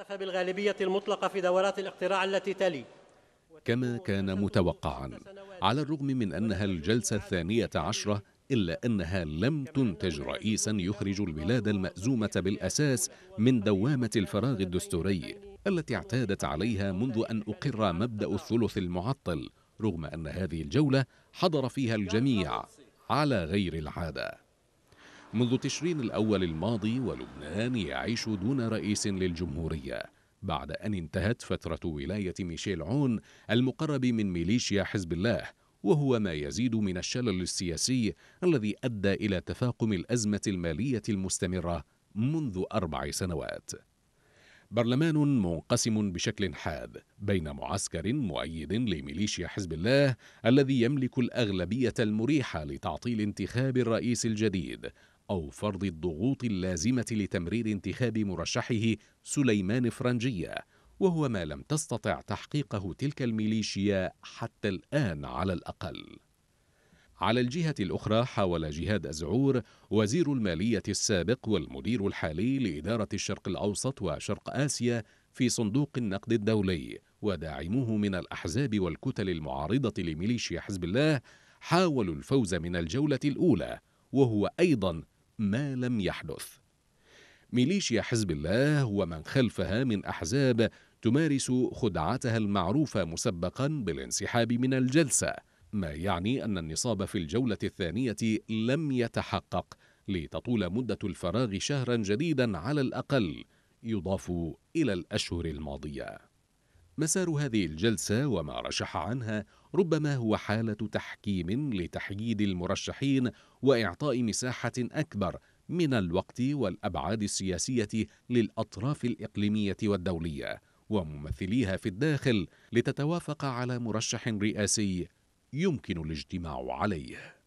اكتفى بالغالبية المطلقة في دورات الاقتراع التي تلي كما كان متوقعا على الرغم من أنها الجلسة الثانية عشرة إلا أنها لم تنتج رئيسا يخرج البلاد المأزومة بالأساس من دوامة الفراغ الدستوري التي اعتادت عليها منذ أن أقر مبدأ الثلث المعطل رغم أن هذه الجولة حضر فيها الجميع على غير العادة منذ تشرين الأول الماضي ولبنان يعيش دون رئيس للجمهورية بعد أن انتهت فترة ولاية ميشيل عون المقرب من ميليشيا حزب الله وهو ما يزيد من الشلل السياسي الذي أدى إلى تفاقم الأزمة المالية المستمرة منذ أربع سنوات برلمان منقسم بشكل حاد بين معسكر مؤيد لميليشيا حزب الله الذي يملك الاغلبيه المريحه لتعطيل انتخاب الرئيس الجديد أو فرض الضغوط اللازمة لتمرير انتخاب مرشحه سليمان فرنجية وهو ما لم تستطع تحقيقه تلك الميليشيا حتى الآن على الأقل على الجهة الأخرى حاول جهاد أزعور وزير المالية السابق والمدير الحالي لإدارة الشرق الأوسط وشرق آسيا في صندوق النقد الدولي وداعموه من الأحزاب والكتل المعارضة لميليشيا حزب الله حاولوا الفوز من الجولة الأولى وهو أيضا ما لم يحدث ميليشيا حزب الله ومن خلفها من أحزاب تمارس خدعتها المعروفة مسبقا بالانسحاب من الجلسة ما يعني أن النصاب في الجولة الثانية لم يتحقق لتطول مدة الفراغ شهرا جديدا على الأقل يضاف إلى الأشهر الماضية مسار هذه الجلسة وما رشح عنها ربما هو حالة تحكيم لتحييد المرشحين وإعطاء مساحة أكبر من الوقت والأبعاد السياسية للأطراف الإقليمية والدولية وممثليها في الداخل لتتوافق على مرشح رئاسي يمكن الاجتماع عليه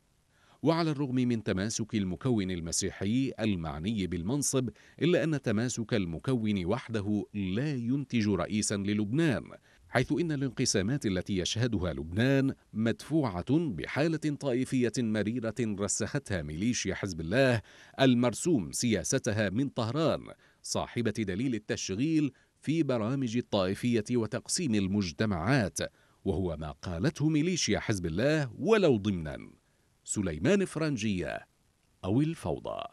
وعلى الرغم من تماسك المكون المسيحي المعني بالمنصب إلا أن تماسك المكون وحده لا ينتج رئيسا للبنان حيث إن الانقسامات التي يشهدها لبنان مدفوعة بحالة طائفية مريرة رسختها ميليشيا حزب الله المرسوم سياستها من طهران صاحبة دليل التشغيل في برامج الطائفية وتقسيم المجتمعات وهو ما قالته ميليشيا حزب الله ولو ضمناً سليمان فرنجية أو الفوضى